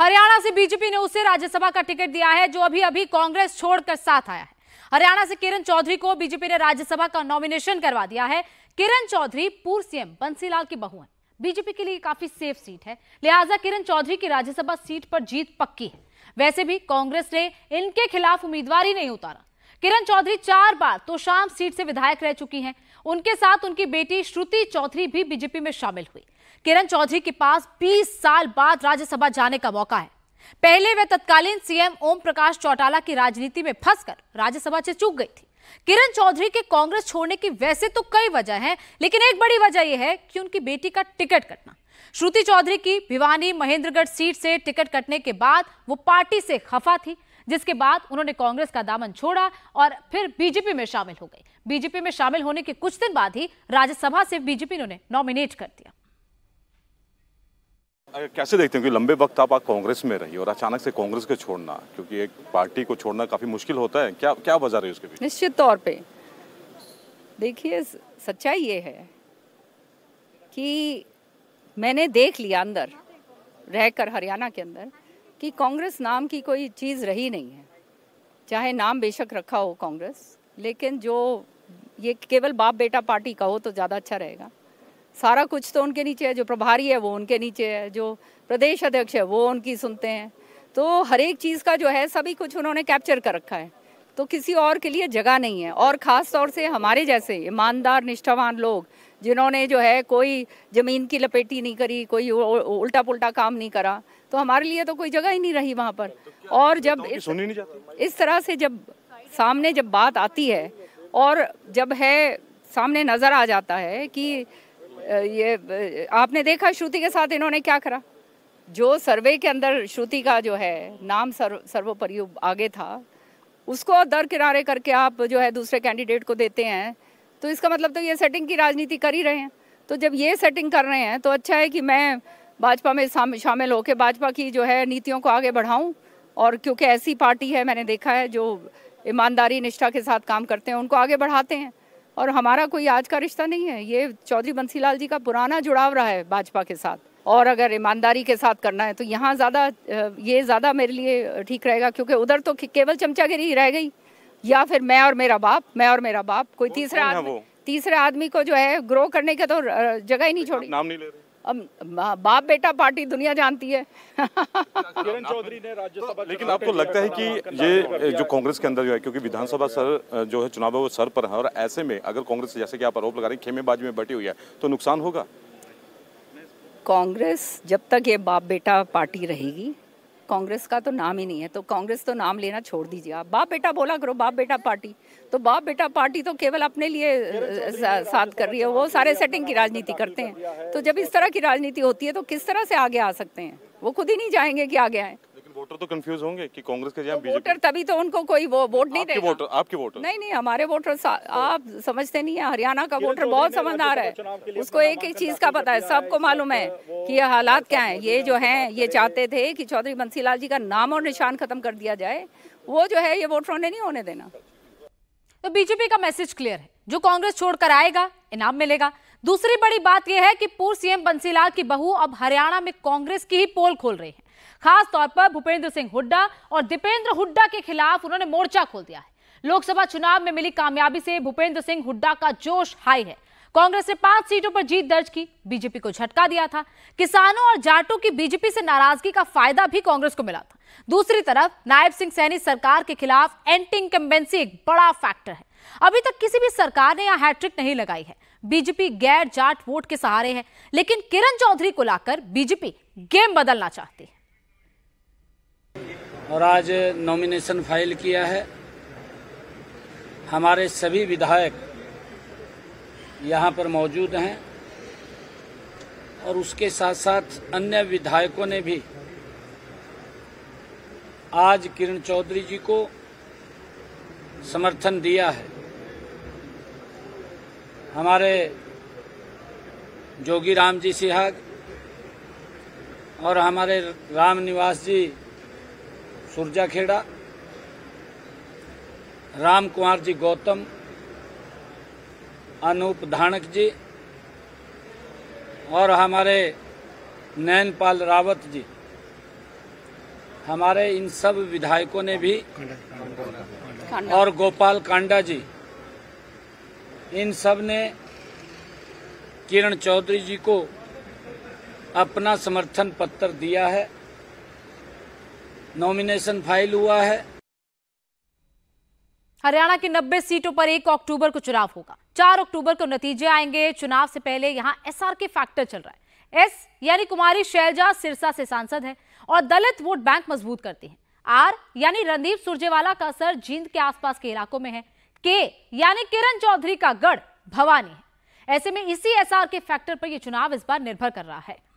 हरियाणा से बीजेपी ने उसे राज्यसभा का टिकट दिया है जो अभी अभी कांग्रेस छोड़कर साथ आया है हरियाणा से किरण चौधरी को बीजेपी ने राज्यसभा का नॉमिनेशन करवा दिया है किरण चौधरी पूर्व सीएम बंसीलाल की बहू हैं बीजेपी के लिए काफी सेफ सीट है लिहाजा किरण चौधरी की राज्यसभा सीट पर जीत पक्की है वैसे भी कांग्रेस ने इनके खिलाफ उम्मीदवार ही नहीं उतारा किरण चौधरी चार बार तो शाम सीट से विधायक रह चुकी हैं उनके साथ उनकी बेटी श्रुति चौधरी भी बीजेपी में शामिल हुई किरण चौधरी के पास 20 साल बाद राज्यसभा जाने का मौका है पहले वे तत्कालीन सीएम ओम प्रकाश चौटाला की राजनीति में फंसकर राज्यसभा से चूक गई थी किरण चौधरी के कांग्रेस छोड़ने की वैसे तो कई वजह है लेकिन एक बड़ी वजह यह है कि उनकी बेटी का टिकट कटना श्रुति चौधरी की भिवानी महेंद्रगढ़ सीट से टिकट कटने के बाद वो पार्टी से खफा थी जिसके बाद उन्होंने कांग्रेस का दामन छोड़ा और फिर बीजेपी में शामिल हो गई बीजेपी में शामिल होने के कुछ दिन बाद ही राज्यसभा से बीजेपी ने नॉमिनेट कर दिया कैसे देखते हैं कि लंबे वक्त आप कांग्रेस में रही और अचानक से कांग्रेस को छोड़ना क्योंकि एक पार्टी को छोड़ना काफ़ी मुश्किल होता है क्या क्या वजह रही उसके पीछे निश्चित तौर पे देखिए सच्चाई ये है कि मैंने देख लिया अंदर रहकर हरियाणा के अंदर कि कांग्रेस नाम की कोई चीज़ रही नहीं है चाहे नाम बेशक रखा हो कांग्रेस लेकिन जो ये केवल बाप बेटा पार्टी का हो तो ज़्यादा अच्छा रहेगा सारा कुछ तो उनके नीचे है जो प्रभारी है वो उनके नीचे है जो प्रदेश अध्यक्ष है वो उनकी सुनते हैं तो हर एक चीज़ का जो है सभी कुछ उन्होंने कैप्चर कर रखा है तो किसी और के लिए जगह नहीं है और ख़ास तौर से हमारे जैसे ईमानदार निष्ठावान लोग जिन्होंने जो है कोई ज़मीन की लपेटी नहीं करी कोई उल्टा पुल्टा काम नहीं करा तो हमारे लिए तो कोई जगह ही नहीं रही वहाँ पर तो और जब इस, इस तरह से जब सामने जब बात आती है और जब है सामने नज़र आ जाता है कि ये आपने देखा श्रुति के साथ इन्होंने क्या करा जो सर्वे के अंदर श्रुति का जो है नाम सर्व सर्वोपरि आगे था उसको दर किनारे करके आप जो है दूसरे कैंडिडेट को देते हैं तो इसका मतलब तो ये सेटिंग की राजनीति कर ही रहे हैं तो जब ये सेटिंग कर रहे हैं तो अच्छा है कि मैं भाजपा में शामिल होकर भाजपा की जो है नीतियों को आगे बढ़ाऊँ और क्योंकि ऐसी पार्टी है मैंने देखा है जो ईमानदारी निष्ठा के साथ काम करते हैं उनको आगे बढ़ाते हैं और हमारा कोई आज का रिश्ता नहीं है ये चौधरी बंसीलाल जी का पुराना जुड़ाव रहा है भाजपा के साथ और अगर ईमानदारी के साथ करना है तो यहाँ ज़्यादा ये ज़्यादा मेरे लिए ठीक रहेगा क्योंकि उधर तो केवल चमचागिरी ही रह गई या फिर मैं और मेरा बाप मैं और मेरा बाप कोई तीसरा आदमी तीसरे आदमी को जो है ग्रो करने का तो जगह ही नहीं छोड़ी नाम नहीं ले रहे अब बाप बेटा पार्टी दुनिया जानती है किरण चौधरी ने राज्यसभा लेकिन आपको लगता है कि ये जो कांग्रेस के अंदर जो है क्योंकि विधानसभा सर जो है चुनाव है वो सर पर है और ऐसे में अगर कांग्रेस जैसे कि आप आरोप लगा रहे हैं खेमेबाजी में बटी हुई है तो नुकसान होगा कांग्रेस जब तक ये बाप बेटा पार्टी रहेगी कांग्रेस का तो नाम ही नहीं है तो कांग्रेस तो नाम लेना छोड़ दीजिए आप बाप बेटा बोला करो बाप बेटा पार्टी तो बाप बेटा पार्टी तो केवल अपने लिए साथ कर रही है वो सारे सेटिंग की राजनीति करते हैं तो जब इस तरह की राजनीति होती है तो किस तरह से आगे आ सकते हैं वो खुद ही नहीं जाएंगे कि आगे आए तो कंफ्यूज होंगे कि कांग्रेस के जहाँ वोटर तभी तो उनको कोई वो वोट नहीं देगा वोटर आपके वोटर नहीं नहीं हमारे वोटर आप समझते नहीं है हरियाणा का वोटर बहुत समझदार है उसको एक एक चीज का पता है सबको मालूम है कि ये हालात क्या है ये जो है ये चाहते थे कि चौधरी बंसी जी का नाम और निशान खत्म कर दिया जाए वो जो है ये वोटरों ने नहीं होने देना तो बीजेपी का मैसेज क्लियर है जो कांग्रेस छोड़कर आएगा इनाम मिलेगा दूसरी बड़ी बात यह है कि पूर्व सीएम बंसीलाल की बहू अब हरियाणा में कांग्रेस की ही पोल खोल रही है खास तौर पर भूपेंद्र सिंह हुड्डा और दीपेंद्र हुड्डा के खिलाफ उन्होंने मोर्चा खोल दिया है लोकसभा चुनाव में मिली कामयाबी से भूपेंद्र सिंह हुड्डा का जोश हाई है कांग्रेस ने पांच सीटों पर जीत दर्ज की बीजेपी को झटका दिया था किसानों और जाटों की बीजेपी से नाराजगी का फायदा भी कांग्रेस को मिला था दूसरी तरफ नायब सिंह सैनी सरकार के खिलाफ एंटी इंकम्बेंसी एक बड़ा फैक्टर है अभी तक किसी भी सरकार ने यहां हैट्रिक नहीं लगाई है बीजेपी गैर जाट वोट के सहारे है लेकिन किरण चौधरी को लाकर बीजेपी गेम बदलना चाहती है और आज नॉमिनेशन फाइल किया है हमारे सभी विधायक यहाँ पर मौजूद हैं और उसके साथ साथ अन्य विधायकों ने भी आज किरण चौधरी जी को समर्थन दिया है हमारे जोगी राम जी सिहाग और हमारे राम निवास जी सुरजाखेड़ा राम कुमार जी गौतम अनूप धानक जी और हमारे नैनपाल रावत जी हमारे इन सब विधायकों ने भी और गोपाल कांडा जी इन सब ने किरण चौधरी जी को अपना समर्थन पत्र दिया है नॉमिनेशन फाइल हुआ है हरियाणा की 90 सीटों पर एक अक्टूबर को चुनाव होगा चार अक्टूबर को नतीजे आएंगे चुनाव से पहले यहाँ एसआर के फैक्टर चल रहा है एस यानी कुमारी शैलजा सिरसा से सांसद है और दलित वोट बैंक मजबूत करती है आर यानी रणदीप सुरजेवाला का असर जींद के आसपास के इलाकों में है के यानी किरण चौधरी का गढ़ भवानी है ऐसे में इसी एसआर के फैक्टर पर यह चुनाव इस बार निर्भर कर रहा है